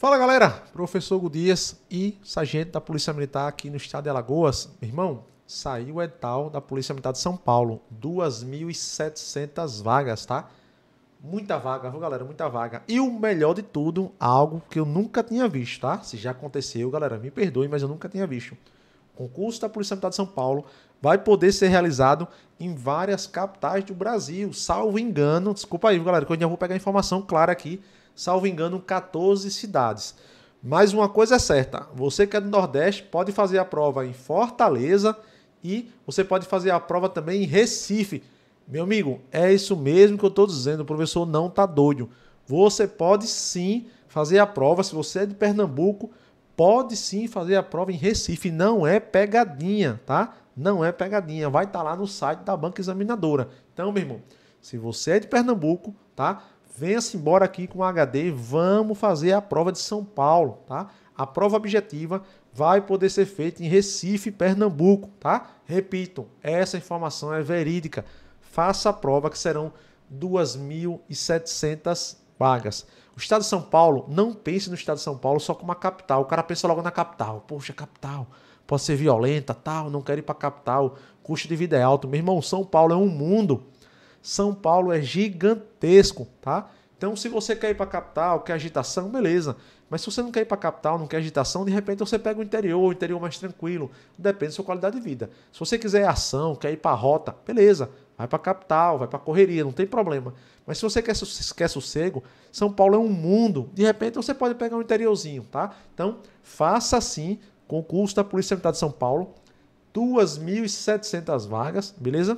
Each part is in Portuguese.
Fala galera, professor Gudias e sargento da Polícia Militar aqui no estado de Alagoas. Irmão, saiu o edital da Polícia Militar de São Paulo, 2.700 vagas, tá? Muita vaga, viu galera? Muita vaga. E o melhor de tudo, algo que eu nunca tinha visto, tá? Se já aconteceu, galera, me perdoe, mas eu nunca tinha visto. O concurso da Polícia Militar de São Paulo vai poder ser realizado em várias capitais do Brasil, salvo engano. Desculpa aí, viu, galera, que eu ainda vou pegar a informação clara aqui salvo engano, 14 cidades. Mas uma coisa é certa: você que é do Nordeste pode fazer a prova em Fortaleza e você pode fazer a prova também em Recife. Meu amigo, é isso mesmo que eu estou dizendo, o professor não está doido. Você pode sim fazer a prova, se você é de Pernambuco, pode sim fazer a prova em Recife, não é pegadinha, tá? Não é pegadinha, vai estar tá lá no site da banca examinadora. Então, meu irmão, se você é de Pernambuco, tá? venha-se embora aqui com o HD vamos fazer a prova de São Paulo, tá? A prova objetiva vai poder ser feita em Recife, Pernambuco, tá? Repito, essa informação é verídica. Faça a prova que serão 2.700 vagas. O estado de São Paulo, não pense no estado de São Paulo só como a capital. O cara pensa logo na capital. Poxa, capital pode ser violenta, tal, não quero ir para a capital, custo de vida é alto. Meu irmão, São Paulo é um mundo. São Paulo é gigantesco, tá? Então, se você quer ir para a capital, quer agitação, beleza. Mas se você não quer ir para a capital, não quer agitação, de repente você pega o interior, o interior mais tranquilo. Depende da sua qualidade de vida. Se você quiser ação, quer ir para a rota, beleza. Vai para a capital, vai para a correria, não tem problema. Mas se você quer, quer sossego, São Paulo é um mundo. De repente você pode pegar um interiorzinho, tá? Então, faça assim, concurso da Polícia Militar de São Paulo, 2.700 vagas, beleza?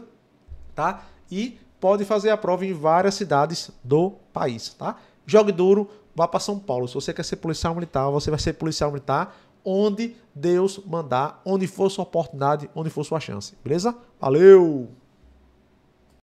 Tá? E pode fazer a prova em várias cidades do país, tá? Jogue duro, vá para São Paulo. Se você quer ser policial militar, você vai ser policial militar onde Deus mandar, onde for sua oportunidade, onde for sua chance. Beleza? Valeu!